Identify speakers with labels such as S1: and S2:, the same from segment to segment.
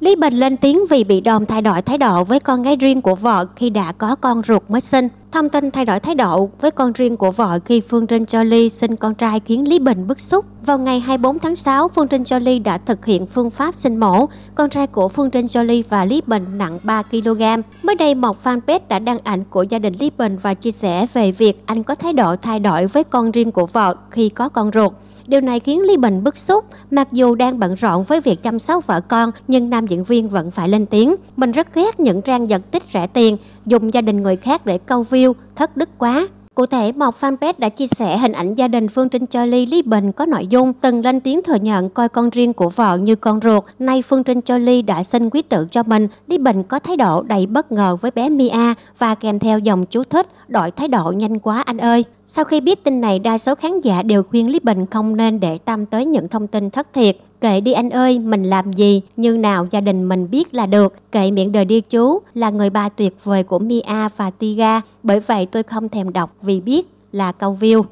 S1: Lý Bình lên tiếng vì bị đồn thay đổi thái độ với con gái riêng của vợ khi đã có con ruột mới sinh. Thông tin thay đổi thái độ với con riêng của vợ khi Phương Trinh Jolie sinh con trai khiến Lý Bình bức xúc. Vào ngày 24 tháng 6, Phương Trinh Jolie đã thực hiện phương pháp sinh mổ. Con trai của Phương Trinh Jolie và Lý Bình nặng 3 kg. Mới đây, một fanpage đã đăng ảnh của gia đình Lý Bình và chia sẻ về việc anh có thái độ thay đổi với con riêng của vợ khi có con ruột. Điều này khiến Lý Bình bức xúc, mặc dù đang bận rộn với việc chăm sóc vợ con nhưng nam diễn viên vẫn phải lên tiếng. Mình rất ghét những trang giật tích rẻ tiền, dùng gia đình người khác để câu view, thất đức quá. Cụ thể, một fanpage đã chia sẻ hình ảnh gia đình Phương Trinh Jolie Lý Bình có nội dung từng lên tiếng thừa nhận coi con riêng của vợ như con ruột. Nay Phương Trinh Jolie đã xin quý tự cho mình. Lý Bình có thái độ đầy bất ngờ với bé Mia và kèm theo dòng chú thích đổi thái độ nhanh quá anh ơi. Sau khi biết tin này, đa số khán giả đều khuyên Lý Bình không nên để tâm tới những thông tin thất thiệt. Kệ đi anh ơi, mình làm gì, như nào gia đình mình biết là được. Kệ miệng đời đi chú, là người ba tuyệt vời của Mia và Tiga, bởi vậy tôi không thèm đọc vì biết là câu view.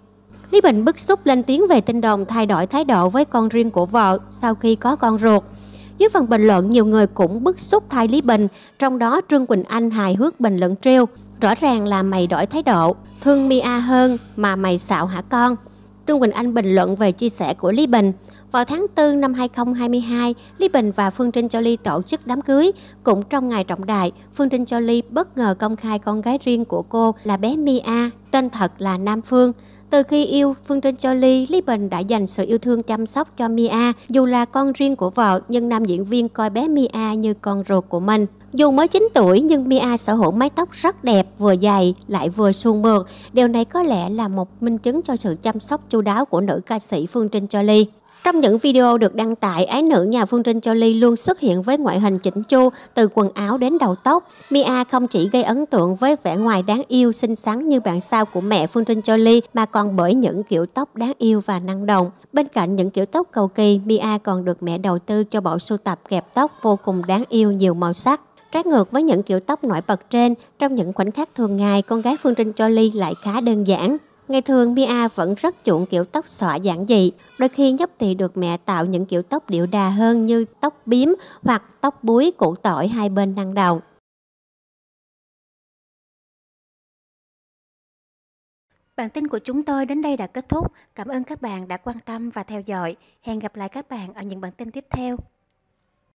S1: Lý Bình bức xúc lên tiếng về tin đồn thay đổi thái độ với con riêng của vợ sau khi có con ruột. Dưới phần bình luận, nhiều người cũng bức xúc thay Lý Bình, trong đó Trương Quỳnh Anh hài hước bình luận trêu. Rõ ràng là mày đổi thái độ, thương Mia hơn mà mày xạo hả con? Trung Quỳnh Anh bình luận về chia sẻ của Lý Bình. Vào tháng 4 năm 2022, Lý Bình và Phương Trinh Cho Ly tổ chức đám cưới. Cũng trong ngày trọng đại, Phương Trinh Cho Ly bất ngờ công khai con gái riêng của cô là bé Mia, tên thật là Nam Phương. Từ khi yêu, Phương Trinh Cho Ly, Lý Bình đã dành sự yêu thương chăm sóc cho Mia. Dù là con riêng của vợ, nhưng nam diễn viên coi bé Mia như con ruột của mình. Dù mới 9 tuổi nhưng Mia sở hữu mái tóc rất đẹp, vừa dày lại vừa suôn mượt. Điều này có lẽ là một minh chứng cho sự chăm sóc chu đáo của nữ ca sĩ Phương Trinh Jolie. Trong những video được đăng tải, ái nữ nhà Phương Trinh Jolie luôn xuất hiện với ngoại hình chỉnh chu, từ quần áo đến đầu tóc. Mia không chỉ gây ấn tượng với vẻ ngoài đáng yêu, xinh xắn như bạn sao của mẹ Phương Trinh Jolie mà còn bởi những kiểu tóc đáng yêu và năng động. Bên cạnh những kiểu tóc cầu kỳ, Mia còn được mẹ đầu tư cho bộ sưu tập kẹp tóc vô cùng đáng yêu nhiều màu sắc. Trái ngược với những kiểu tóc nổi bật trên, trong những khoảnh khắc thường ngày, con gái Phương Trinh Cho Ly lại khá đơn giản. Ngày thường Mia vẫn rất chuộng kiểu tóc xõa giản dị, đôi khi nhóc thì được mẹ tạo những kiểu tóc điệu đà hơn như tóc bím hoặc tóc búi củ tỏi hai bên năng đầu. Bản tin của chúng tôi đến đây đã kết thúc. Cảm ơn các bạn đã quan tâm và theo dõi. Hẹn gặp lại các bạn ở những bản tin tiếp theo.